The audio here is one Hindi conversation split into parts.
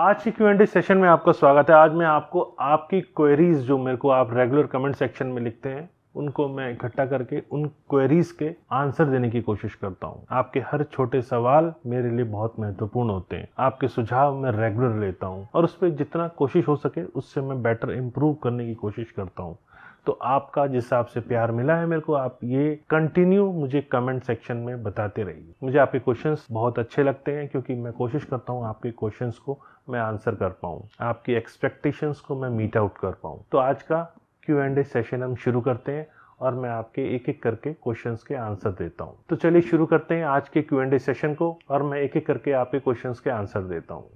आज की क्यू एंड सेशन में आपका स्वागत है आज मैं आपको आपकी क्वेरीज जो मेरे को आप रेगुलर कमेंट सेक्शन में लिखते हैं उनको मैं इकट्ठा करके उन क्वेरीज के आंसर देने की कोशिश करता हूँ आपके हर छोटे सवाल मेरे लिए बहुत महत्वपूर्ण होते हैं आपके सुझाव मैं रेगुलर लेता हूँ और उस पर जितना कोशिश हो सके उससे मैं बेटर इम्प्रूव करने की कोशिश करता हूँ तो आपका जिस हिसाब से प्यार मिला है मेरे को आप ये कंटिन्यू मुझे कमेंट सेक्शन में बताते रहिए मुझे आपके क्वेश्चन बहुत अच्छे लगते हैं क्योंकि मैं कोशिश करता हूँ आपके क्वेश्चन को मैं आंसर कर पाऊँ आपकी एक्सपेक्टेशंस को मैं मीट आउट कर पाऊँ तो आज का क्यू एंड ए सेशन हम शुरू करते हैं और मैं आपके एक एक करके क्वेश्चंस के आंसर देता हूँ तो चलिए शुरू करते हैं आज के क्यू एंड ए सेशन को और मैं एक एक करके आपके क्वेश्चंस के आंसर देता हूँ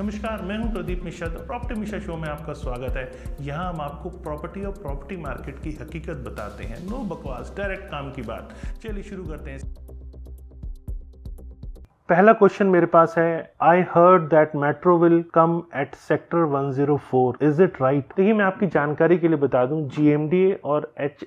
नमस्कार मैं हूं प्रदीप मिश्रा तो प्रॉपर्टी मिश्रा शो में आपका स्वागत है यहां हम आपको प्रॉपर्टी और प्रॉपर्टी मार्केट की हकीकत बताते हैं नो बकवास डायरेक्ट काम की बात चलिए शुरू करते हैं पहला क्वेश्चन मेरे पास है I heard that metro will come at sector 104 is it right देखिए मैं आपकी जानकारी के लिए बता दूं जीएमडीए और एच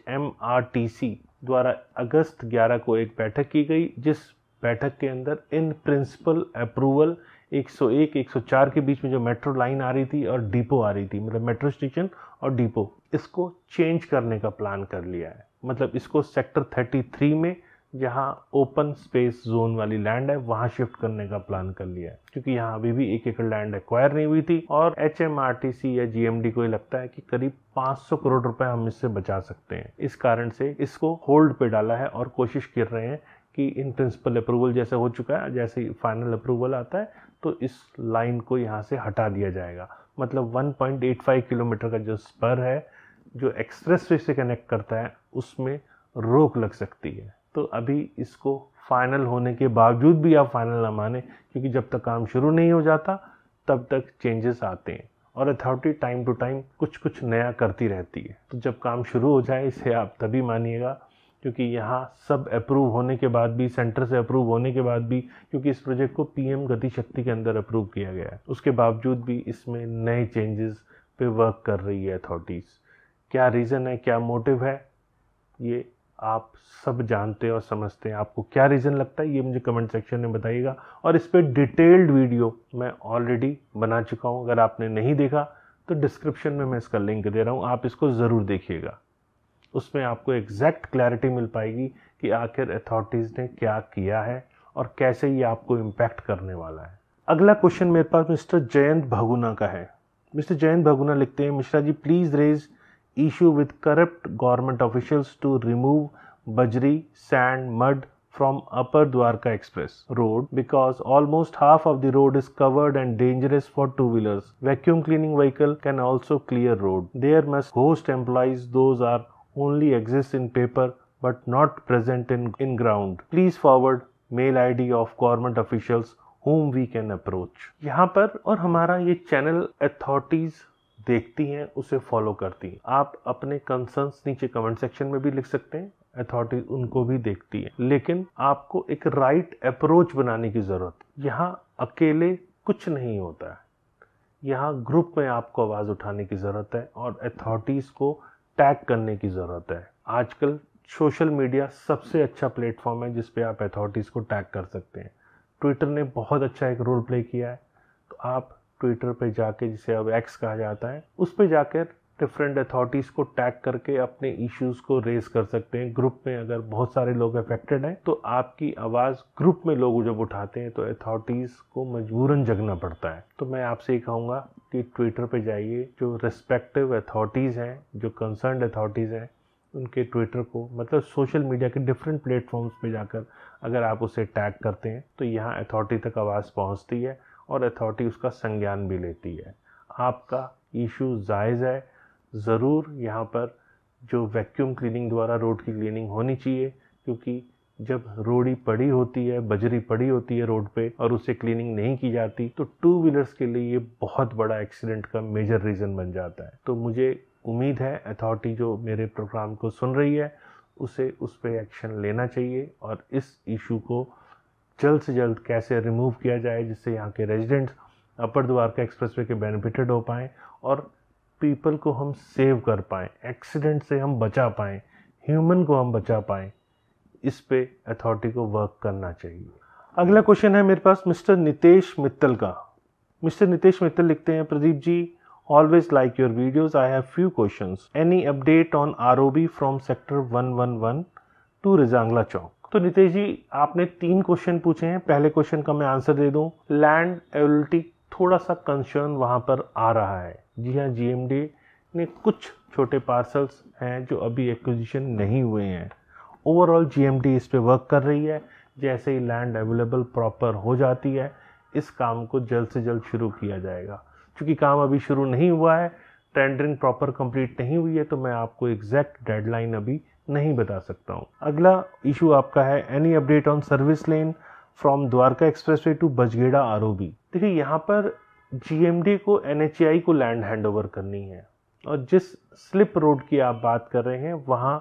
द्वारा अगस्त 11 को एक बैठक की गई जिस बैठक के अंदर इन प्रिंसिपल अप्रूवल 101 104 के बीच में जो मेट्रो लाइन आ रही थी और डिपो आ रही थी मतलब मेट्रो स्टेशन और डिपो इसको चेंज करने का प्लान कर लिया है मतलब इसको सेक्टर 33 में जहाँ ओपन स्पेस जोन वाली लैंड है वहाँ शिफ्ट करने का प्लान कर लिया है क्योंकि यहाँ अभी भी एक एकड़ लैंड एक्वायर नहीं हुई थी और एच या जीएमडी को ये लगता है कि करीब 500 करोड़ रुपए हम इससे बचा सकते हैं इस कारण से इसको होल्ड पे डाला है और कोशिश कर रहे हैं कि इन प्रिंसिपल अप्रूवल जैसे हो चुका है जैसे ही फाइनल अप्रूवल आता है तो इस लाइन को यहाँ से हटा दिया जाएगा मतलब 1.85 किलोमीटर का जो स्पर है जो एक्सप्रेस वे से कनेक्ट करता है उसमें रोक लग सकती है तो अभी इसको फाइनल होने के बावजूद भी आप फाइनल ना माने क्योंकि जब तक काम शुरू नहीं हो जाता तब तक चेंजेस आते हैं और अथॉरिटी टाइम टू टाइम कुछ कुछ नया करती रहती है तो जब काम शुरू हो जाए इसे आप तभी मानिएगा क्योंकि यहाँ सब अप्रूव होने के बाद भी सेंटर से अप्रूव होने के बाद भी क्योंकि इस प्रोजेक्ट को पीएम गति शक्ति के अंदर अप्रूव किया गया है उसके बावजूद भी इसमें नए चेंजेस पे वर्क कर रही है अथॉरिटीज़ क्या रीज़न है क्या मोटिव है ये आप सब जानते और समझते हैं आपको क्या रीज़न लगता है ये मुझे कमेंट सेक्शन में बताइएगा और इस पर डिटेल्ड वीडियो मैं ऑलरेडी बना चुका हूँ अगर आपने नहीं देखा तो डिस्क्रिप्शन में मैं इसका लिंक दे रहा हूँ आप इसको ज़रूर देखिएगा उसमें आपको एग्जैक्ट क्लैरिटी मिल पाएगी कि आखिर अथॉरिटीज़ ने क्या किया है और कैसे ये आपको इम्पैक्ट करने वाला है अगला क्वेश्चन मेरे पास मिस्टर जयंत भगुना का है मिस्टर जयंत भगुना लिखते हैं Mishra ji please raise issue with corrupt government officials to remove bajri sand mud from upper Dwarka express road because almost half of the road is covered and dangerous for two wheelers vacuum cleaning vehicle can also clear road there must host employees those are only exists in paper but not present in, in ground. Please forward mail ID of government officials whom we can approach. यहाँ पर और हमारा ये चैनल अथॉरिटीज देखती हैं उसे फॉलो करती हैं आप अपने कंसर्न्स नीचे कमेंट सेक्शन में भी लिख सकते हैं अथॉरिटी उनको भी देखती है लेकिन आपको एक राइट right अप्रोच बनाने की ज़रूरत यहाँ अकेले कुछ नहीं होता है यहाँ ग्रुप में आपको आवाज़ उठाने की ज़रूरत है और अथॉरिटीज़ को टैग करने की ज़रूरत है आजकल सोशल मीडिया सबसे अच्छा प्लेटफॉर्म है जिस पे आप अथॉरिटीज़ को टैग कर सकते हैं ट्विटर ने बहुत अच्छा एक रोल प्ले किया है तो आप ट्विटर पे जाके जिसे अब एक्स कहा जाता है उस पर जाकर डिफरेंट अथॉरिटीज़ को टैग करके अपने इश्यूज को रेज कर सकते हैं ग्रुप में अगर बहुत सारे लोग अफेक्टेड हैं तो आपकी आवाज़ ग्रुप में लोग जब उठाते हैं तो अथॉरिटीज़ को मजबूरन जगना पड़ता है तो मैं आपसे ये कहूँगा कि ट्विटर पे जाइए जो रिस्पेक्टिव अथॉरिटीज़ हैं जो कंसर्न अथॉरिटीज़ हैं उनके ट्विटर को मतलब सोशल मीडिया के डिफरेंट प्लेटफॉर्म्स पे जाकर अगर आप उसे टैग करते हैं तो यहाँ अथॉरिटी तक आवाज़ पहुँचती है और अथॉरिटी उसका संज्ञान भी लेती है आपका इशू जायज़ है ज़रूर यहाँ पर जो वैक्यूम क्लीनिंग द्वारा रोड की क्लीनिंग होनी चाहिए क्योंकि जब रोड़ी पड़ी होती है बजरी पड़ी होती है रोड पे और उसे क्लीनिंग नहीं की जाती तो टू व्हीलर्स के लिए ये बहुत बड़ा एक्सीडेंट का मेजर रीज़न बन जाता है तो मुझे उम्मीद है अथॉरिटी जो मेरे प्रोग्राम को सुन रही है उसे उस पर एक्शन लेना चाहिए और इस इशू को जल्द से जल्द कैसे रिमूव किया जाए जिससे यहाँ के रेजिडेंट्स अपर द्वारका एक्सप्रेस के बेनिफिटेड हो पाएँ और पीपल को हम सेव कर पाएँ एक्सीडेंट से हम बचा पाएँ ह्यूमन को हम बचा पाएँ इस पे अथॉरिटी को वर्क करना चाहिए अगला क्वेश्चन है मेरे पास मिस्टर नितेश मित्तल का मिस्टर नितेश मित्तल लिखते हैं Pradeep ji always like your videos I have few question any update on R O B from sector one one one to Rezangla Chowk तो नितेश जी आपने तीन क्वेश्चन पूछे हैं पहले क्वेश्चन का मैं आंसर दे दूं लैंड एबिलिटी थोड़ा सा कंसर्न वहां पर आ रहा है जी हाँ जी ने कुछ छोटे पार्सल्स हैं जो अभी एक्विजिशन नहीं हुए हैं ओवरऑल जी इस पर वर्क कर रही है जैसे ही लैंड अवेलेबल प्रॉपर हो जाती है इस काम को जल्द से जल्द शुरू किया जाएगा क्योंकि काम अभी शुरू नहीं हुआ है टेंडरिंग प्रॉपर कंप्लीट नहीं हुई है तो मैं आपको एग्जैक्ट डेडलाइन अभी नहीं बता सकता हूँ अगला इशू आपका है any update on service lane from Dwarka express to Bajghera आर देखिए यहाँ पर जीएमडी को एनएचआई को लैंड हैंडओवर करनी है और जिस स्लिप रोड की आप बात कर रहे हैं वहाँ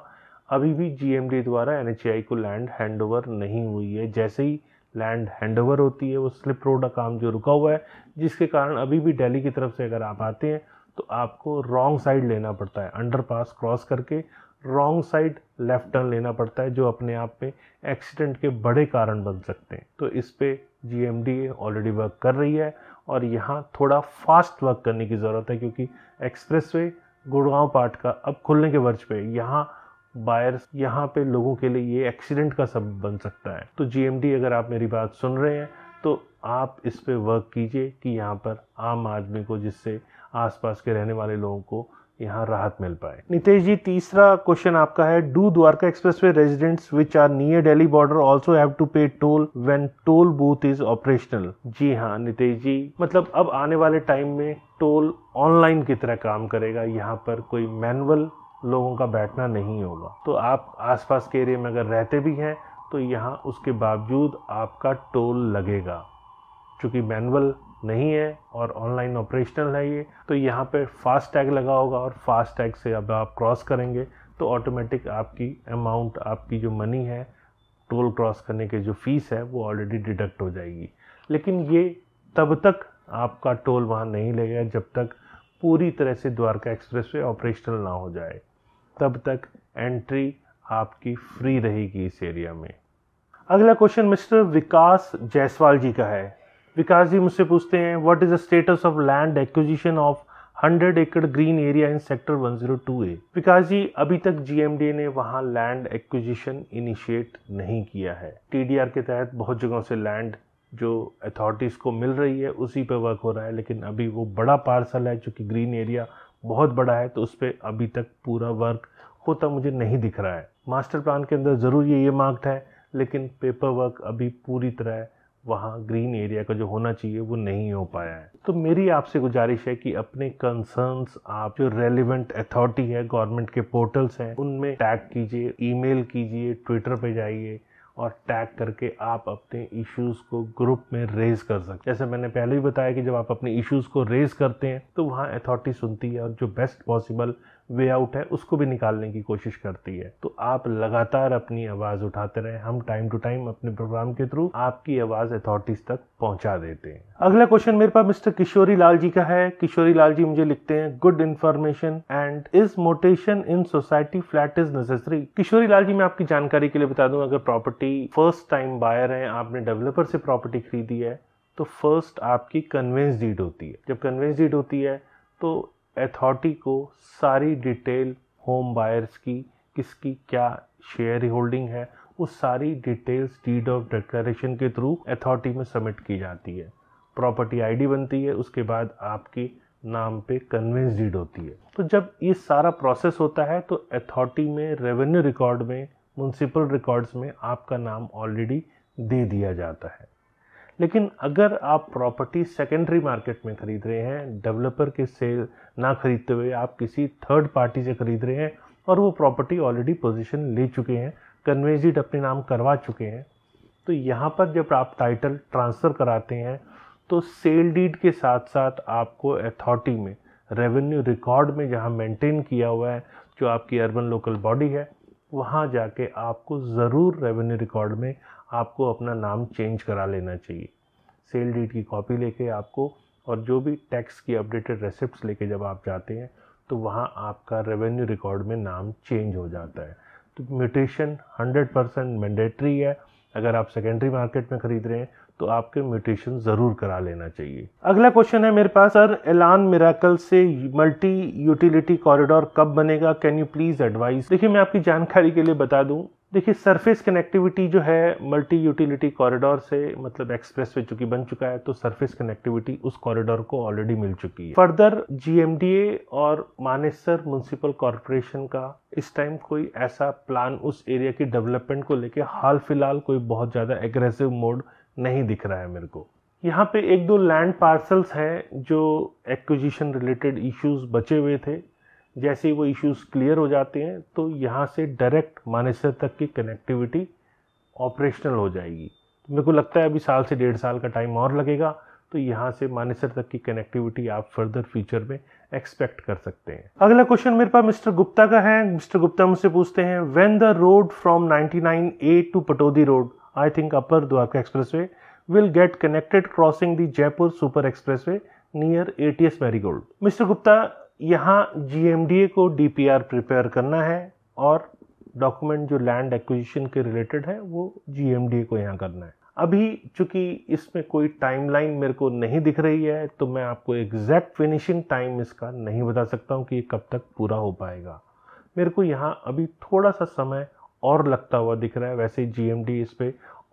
अभी भी जीएमडी द्वारा एनएचआई को लैंड हैंडओवर नहीं हुई है जैसे ही लैंड हैंडओवर होती है वो स्लिप रोड का काम जो रुका हुआ है जिसके कारण अभी भी दिल्ली की तरफ से अगर आप आते हैं तो आपको रॉन्ग साइड लेना पड़ता है अंडरपास क्रॉस करके रॉन्ग साइड लेफ्ट टर्न लेना पड़ता है जो अपने आप में एक्सीडेंट के बड़े कारण बन सकते हैं तो इस पर जी ऑलरेडी वर्क कर रही है और यहाँ थोड़ा फास्ट वर्क करने की ज़रूरत है क्योंकि एक्सप्रेस वे गुड़गांव पार्ट का अब खुलने के वर्ज पे यहाँ बायर्स यहाँ पे लोगों के लिए ये एक्सीडेंट का सब बन सकता है तो जीएमडी अगर आप मेरी बात सुन रहे हैं तो आप इस पर वर्क कीजिए कि यहाँ पर आम आदमी को जिससे आसपास के रहने वाले लोगों को यहाँ राहत मिल पाए नितेश जी तीसरा क्वेश्चन आपका है do Dwarka expressway residents which are near Delhi border also have to pay toll when toll booth is operational जी हाँ नितेश जी मतलब अब आने वाले टाइम में टोल ऑनलाइन की तरह काम करेगा यहाँ पर कोई मैनुअल लोगों का बैठना नहीं होगा तो आप आसपास के एरिया में अगर रहते भी हैं तो यहाँ उसके बावजूद आपका टोल लगेगा चूँकि मैनुअल नहीं है और ऑनलाइन ऑपरेशनल है ये तो यहाँ पे फास्ट टैग लगा होगा और फास्ट टैग से अब आप क्रॉस करेंगे तो ऑटोमेटिक आपकी अमाउंट आपकी जो मनी है टोल क्रॉस करने की जो फ़ीस है वो ऑलरेडी डिडक्ट हो जाएगी लेकिन ये तब तक आपका टोल वहाँ नहीं लगेगा जब तक पूरी तरह से द्वारका एक्सप्रेस वे ऑपरेशनल ना हो जाए तब तक एंट्री आपकी फ्री रहेगी इस एरिया में अगला क्वेश्चन मिस्टर विकास जायसवाल जी का है विकास जी मुझसे पूछते हैं what is the status of land acquisition of 100 acre green area in sector A Vikas ji अभी तक जीएमडीए ने वहां लैंड एक्विजिशन इनिशिएट नहीं किया है टीडीआर के तहत बहुत जगहों से लैंड जो अथॉरिटीज़ को मिल रही है उसी पे वर्क हो रहा है लेकिन अभी वो बड़ा पार्सल है कि ग्रीन एरिया बहुत बड़ा है तो उस पर अभी तक पूरा वर्क होता मुझे नहीं दिख रहा है मास्टर प्लान के अंदर ज़रूर ये ये मार्क्ड है लेकिन पेपर वर्क अभी पूरी तरह वहाँ ग्रीन एरिया का जो होना चाहिए वो नहीं हो पाया है तो मेरी आपसे गुजारिश है कि अपने कंसर्न्स आप जो रेलिवेंट अथॉरिटी है गवर्नमेंट के पोर्टल्स हैं उनमें टैग कीजिए ईमेल कीजिए ट्विटर पे जाइए और टैग करके आप अपने इश्यूज को ग्रुप में रेज कर सकते हैं जैसे मैंने पहले भी बताया कि जब आप अपने इश्यूज को रेज करते हैं तो वहाँ अथॉरिटी सुनती है और जो बेस्ट पॉसिबल वे आउट है उसको भी निकालने की कोशिश करती है तो आप लगातार अपनी आवाज़ उठाते रहे हम टाइम टू टाइम अपने प्रोग्राम के थ्रू आपकी आवाज़ अथॉरिटीज़ तक पहुंचा देते हैं अगला क्वेश्चन मेरे पास मिस्टर किशोरी लाल जी का है किशोरी लाल जी मुझे लिखते हैं good information and is mutation in society flat is necessary Kishori Lal ji मैं आपकी जानकारी के लिए बता दूं अगर प्रॉपर्टी फर्स्ट टाइम बायर है आपने डेवलपर से प्रॉपर्टी खरीदी है तो फर्स्ट आपकी कन्वेंस डीड होती है जब कन्वेंस डीड होती है तो अथॉरिटी को सारी डिटेल होम बायर्स की किसकी क्या शेयर होल्डिंग है वो सारी डिटेल्स डीड ऑफ डिक्लेरेशन के थ्रू अथॉरिटी में सबमिट की जाती है प्रॉपर्टी आईडी बनती है उसके बाद आपके नाम पे कन्वेंस डीड होती है तो जब ये सारा प्रोसेस होता है तो अथॉरिटी में रेवेन्यू रिकॉर्ड में म्यूनसिपल रिकॉर्ड्स में आपका नाम ऑलरेडी दे दिया जाता है लेकिन अगर आप प्रॉपर्टी सेकेंडरी मार्केट में खरीद रहे हैं डेवलपर के सेल ना खरीदते हुए आप किसी थर्ड पार्टी से खरीद रहे हैं और वो प्रॉपर्टी ऑलरेडी पोजीशन ले चुके हैं कन्वेजिड अपने नाम करवा चुके हैं तो यहाँ पर जब आप टाइटल ट्रांसफ़र कराते हैं तो सेल डीड के साथ साथ आपको अथॉरिटी में रेवेन्यू रिकॉर्ड में जहाँ मेंटेन किया हुआ है जो आपकी अर्बन लोकल बॉडी है वहाँ जाके आपको ज़रूर रेवेन्यू रिकॉर्ड में आपको अपना नाम चेंज करा लेना चाहिए सेल डीट की कॉपी लेके आपको और जो भी टैक्स की अपडेटेड रेसिप्ट लेके जब आप जाते हैं तो वहाँ आपका रेवेन्यू रिकॉर्ड में नाम चेंज हो जाता है तो म्यूटेशन 100 परसेंट मैंडेटरी है अगर आप सेकेंडरी मार्केट में ख़रीद रहे हैं तो आपके म्यूटेशन ज़रूर करा लेना चाहिए अगला क्वेश्चन है मेरे पास सर एलान मिराकल से मल्टी यूटिलिटी कॉरिडोर कब बनेगा कैन यू प्लीज़ एडवाइस देखिए मैं आपकी जानकारी के लिए बता दूं देखिए सरफेस कनेक्टिविटी जो है मल्टी यूटिलिटी कॉरिडोर से मतलब एक्सप्रेस वे चूंकि बन चुका है तो सरफेस कनेक्टिविटी उस कॉरिडोर को ऑलरेडी मिल चुकी है फर्दर जीएमडीए और मानेसर म्यूनसिपल कॉरपोरेशन का इस टाइम कोई ऐसा प्लान उस एरिया की डेवलपमेंट को लेके हाल फिलहाल कोई बहुत ज़्यादा एग्रेसिव मोड नहीं दिख रहा है मेरे को यहाँ पे एक दो लैंड पार्सल्स हैं जो एक्विजिशन रिलेटेड इश्यूज बचे हुए थे जैसे ही वो इश्यूज़ क्लियर हो जाते हैं तो यहाँ से डायरेक्ट मानेसर तक की कनेक्टिविटी ऑपरेशनल हो जाएगी तो मेरे को लगता है अभी साल से डेढ़ साल का टाइम और लगेगा तो यहाँ से मानेसर तक की कनेक्टिविटी आप फर्दर फ्यूचर में एक्सपेक्ट कर सकते हैं अगला क्वेश्चन मेरे पास मिस्टर गुप्ता का है मिस्टर गुप्ता मुझसे पूछते हैं when the road from 99 A to Pataudi road I think upper Dwarka connected crossing get Jaipur super expressway near A T S Marigold. Mister Gupta यहाँ जी को डी प्रिपेयर करना है और डॉक्यूमेंट जो लैंड एक्विजिशन के रिलेटेड है वो जी को यहाँ करना है अभी चूंकि इसमें कोई टाइमलाइन मेरे को नहीं दिख रही है तो मैं आपको एग्जैक्ट फिनिशिंग टाइम इसका नहीं बता सकता हूँ कि ये कब तक पूरा हो पाएगा मेरे को यहाँ अभी थोड़ा सा समय और लगता हुआ दिख रहा है वैसे जी एम इस पर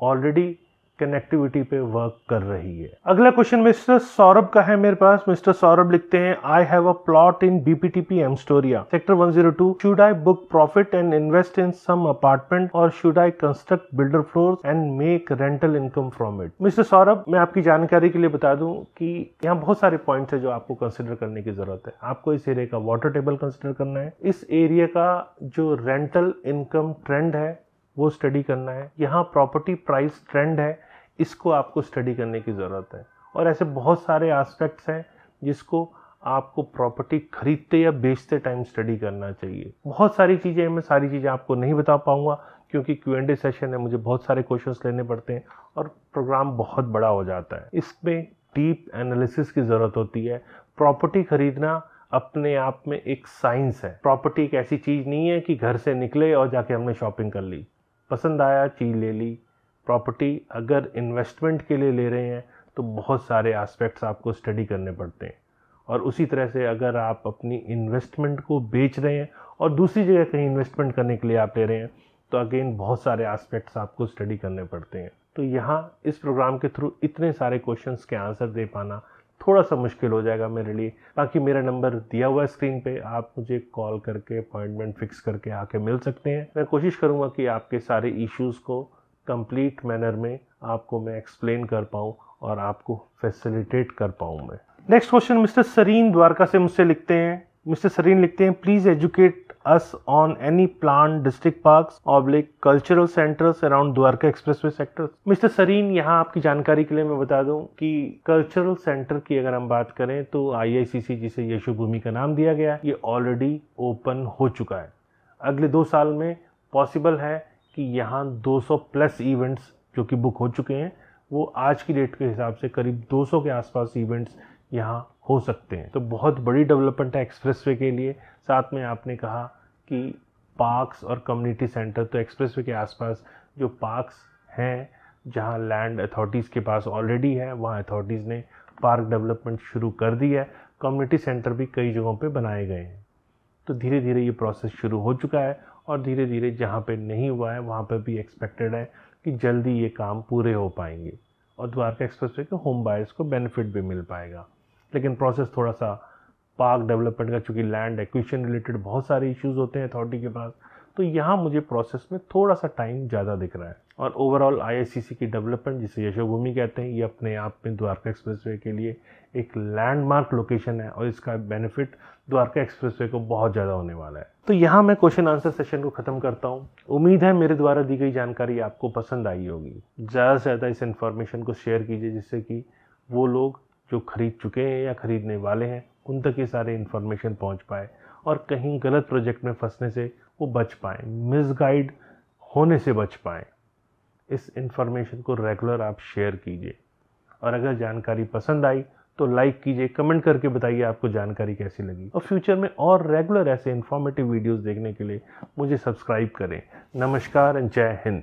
ऑलरेडी कनेक्टिविटी पे वर्क कर रही है अगला क्वेश्चन मिस्टर सौरभ का है मेरे पास मिस्टर सौरभ लिखते हैं I have a plot in BPTP Amstoria sector 102 should I book profit and invest in some apartment और should I construct builder floor and make rental income from it mister Saurabh मैं आपकी जानकारी के लिए बता दूं कि यहाँ बहुत सारे पॉइंट्स है जो आपको कंसिडर करने की जरूरत है आपको इस एरिया का वाटर टेबल कंसिडर करना है इस एरिया का जो रेंटल इनकम ट्रेंड है वो स्टडी करना है यहाँ प्रॉपर्टी प्राइस ट्रेंड है इसको आपको स्टडी करने की ज़रूरत है और ऐसे बहुत सारे एस्पेक्ट्स हैं जिसको आपको प्रॉपर्टी खरीदते या बेचते टाइम स्टडी करना चाहिए बहुत सारी चीज़ें मैं सारी चीज़ें आपको नहीं बता पाऊँगा क्योंकि क्यू एंड ए सेशन है मुझे बहुत सारे क्वेश्चंस लेने पड़ते हैं और प्रोग्राम बहुत बड़ा हो जाता है इसमें डीप एनालिसिस की ज़रूरत होती है प्रॉपर्टी खरीदना अपने आप में एक साइंस है प्रॉपर्टी एक ऐसी चीज़ नहीं है कि घर से निकले और जाके हमने शॉपिंग कर ली पसंद आया चीज़ ले ली प्रॉपर्टी अगर इन्वेस्टमेंट के लिए ले रहे हैं तो बहुत सारे एस्पेक्ट्स आपको स्टडी करने पड़ते हैं और उसी तरह से अगर आप अपनी इन्वेस्टमेंट को बेच रहे हैं और दूसरी जगह कहीं इन्वेस्टमेंट करने के लिए आप ले रहे हैं तो अगेन बहुत सारे एस्पेक्ट्स आपको स्टडी करने पड़ते हैं तो यहाँ इस प्रोग्राम के थ्रू इतने सारे क्वेश्चंस के आंसर दे पाना थोड़ा सा मुश्किल हो जाएगा मेरे लिए बाकी मेरा नंबर दिया हुआ है स्क्रीन पे आप मुझे कॉल करके अपॉइंटमेंट फिक्स करके आके मिल सकते हैं मैं कोशिश करूँगा कि आपके सारे इश्यूज़ को कंप्लीट मैनर में आपको मैं एक्सप्लेन कर पाऊँ और आपको फैसिलिटेट कर पाऊँ मैं next question mister Sareen Dwarka से मुझसे लिखते हैं मिस्टर सरीन लिखते हैं please educate us on any plan district parks oblique cultural centres around Dwarka expressway sector mister Sareen यहाँ आपकी जानकारी के लिए मैं बता दूं कि कल्चरल सेंटर की अगर हम बात करें तो आईआईसीसी जिसे यशु भूमि का नाम दिया गया ये ऑलरेडी ओपन हो चुका है अगले दो साल में पॉसिबल है कि यहाँ 200 प्लस इवेंट्स जो कि बुक हो चुके हैं वो आज की डेट के हिसाब से करीब 200 के आसपास इवेंट्स यहाँ हो सकते हैं तो बहुत बड़ी डेवलपमेंट है एक्सप्रेस के लिए साथ में आपने कहा कि पार्क्स और कम्युनिटी सेंटर तो एक्सप्रेस के आसपास जो पार्क्स हैं जहाँ लैंड अथॉरिटीज़ के पास ऑलरेडी है वहाँ अथॉरिटीज़ ने पार्क डेवलपमेंट शुरू कर दी है कम्युनिटी सेंटर भी कई जगहों पे बनाए गए हैं तो धीरे धीरे ये प्रोसेस शुरू हो चुका है और धीरे धीरे जहाँ पे नहीं हुआ है वहाँ पे भी एक्सपेक्टेड है कि जल्दी ये काम पूरे हो पाएंगे और द्वारका एक्सप्रेस वे के होम बायर्स को बेनिफिट भी मिल पाएगा लेकिन प्रोसेस थोड़ा सा पार्क डेवलपमेंट का चूँकि लैंड एक्विशन रिलेटेड बहुत सारे इश्यूज़ होते हैं अथॉरिटी के पास तो यहाँ मुझे प्रोसेस में थोड़ा सा टाइम ज़्यादा दिख रहा है और ओवरऑल आईआईसीसी की डेवलपमेंट जिसे यशोभूमि कहते हैं ये अपने आप में द्वारका एक्सप्रेसवे के लिए एक लैंडमार्क लोकेशन है और इसका बेनिफिट द्वारका एक्सप्रेसवे को बहुत ज़्यादा होने वाला है तो यहाँ मैं क्वेश्चन आंसर सेशन को ख़त्म करता हूँ उम्मीद है मेरे द्वारा दी गई जानकारी आपको पसंद आई होगी ज़्यादा से ज़्यादा इस इन्फॉर्मेशन को शेयर कीजिए जिससे कि वो लोग जो खरीद चुके हैं या खरीदने वाले हैं उन तक ये सारे इन्फॉर्मेशन पहुँच पाए और कहीं गलत प्रोजेक्ट में फंसने से वो बच पाएँ मिसगाइड होने से बच पाएँ इस इन्फॉर्मेशन को रेगुलर आप शेयर कीजिए और अगर जानकारी पसंद आई तो लाइक कीजिए कमेंट करके बताइए आपको जानकारी कैसी लगी और फ्यूचर में और रेगुलर ऐसे इन्फॉर्मेटिव वीडियोस देखने के लिए मुझे सब्सक्राइब करें नमस्कार एंड जय हिंद